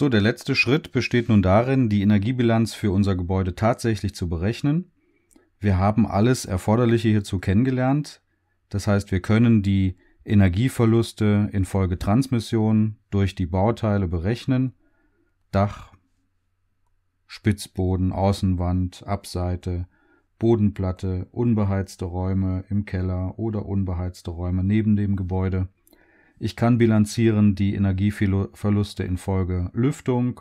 So, der letzte Schritt besteht nun darin, die Energiebilanz für unser Gebäude tatsächlich zu berechnen. Wir haben alles Erforderliche hierzu kennengelernt. Das heißt, wir können die Energieverluste infolge Transmission durch die Bauteile berechnen. Dach, Spitzboden, Außenwand, Abseite, Bodenplatte, unbeheizte Räume im Keller oder unbeheizte Räume neben dem Gebäude. Ich kann bilanzieren die Energieverluste infolge Lüftung,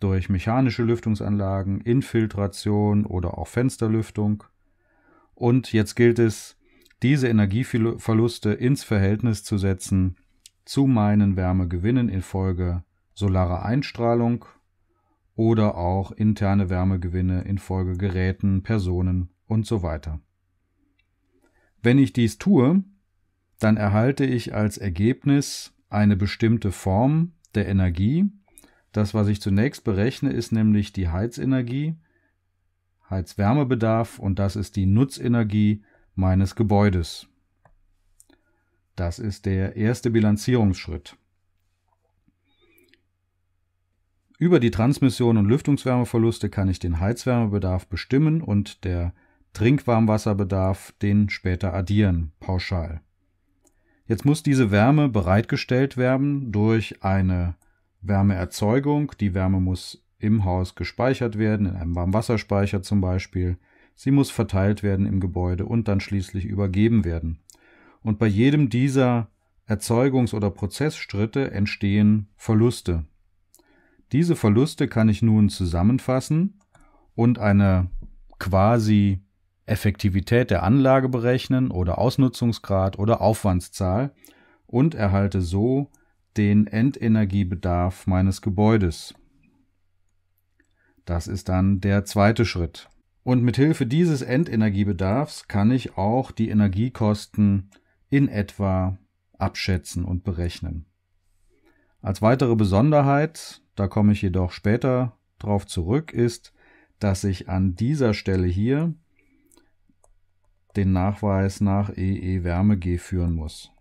durch mechanische Lüftungsanlagen, Infiltration oder auch Fensterlüftung. Und jetzt gilt es, diese Energieverluste ins Verhältnis zu setzen zu meinen Wärmegewinnen infolge solarer Einstrahlung oder auch interne Wärmegewinne infolge Geräten, Personen und so weiter. Wenn ich dies tue, dann erhalte ich als Ergebnis eine bestimmte Form der Energie. Das, was ich zunächst berechne, ist nämlich die Heizenergie, Heizwärmebedarf und das ist die Nutzenergie meines Gebäudes. Das ist der erste Bilanzierungsschritt. Über die Transmission und Lüftungswärmeverluste kann ich den Heizwärmebedarf bestimmen und der Trinkwarmwasserbedarf den später addieren, pauschal. Jetzt muss diese Wärme bereitgestellt werden durch eine Wärmeerzeugung. Die Wärme muss im Haus gespeichert werden, in einem Warmwasserspeicher zum Beispiel. Sie muss verteilt werden im Gebäude und dann schließlich übergeben werden. Und bei jedem dieser Erzeugungs- oder Prozessstritte entstehen Verluste. Diese Verluste kann ich nun zusammenfassen und eine quasi Effektivität der Anlage berechnen oder Ausnutzungsgrad oder Aufwandszahl und erhalte so den Endenergiebedarf meines Gebäudes. Das ist dann der zweite Schritt. Und mit Hilfe dieses Endenergiebedarfs kann ich auch die Energiekosten in etwa abschätzen und berechnen. Als weitere Besonderheit, da komme ich jedoch später drauf zurück, ist, dass ich an dieser Stelle hier den Nachweis nach EE e Wärme G führen muss.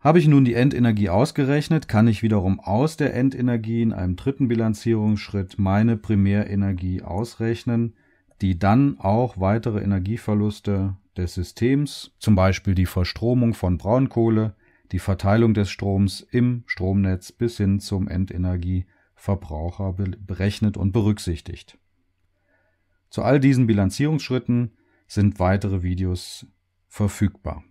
Habe ich nun die Endenergie ausgerechnet, kann ich wiederum aus der Endenergie in einem dritten Bilanzierungsschritt meine Primärenergie ausrechnen, die dann auch weitere Energieverluste des Systems, zum Beispiel die Verstromung von Braunkohle, die Verteilung des Stroms im Stromnetz bis hin zum Endenergieverbraucher berechnet und berücksichtigt. Zu all diesen Bilanzierungsschritten sind weitere Videos verfügbar.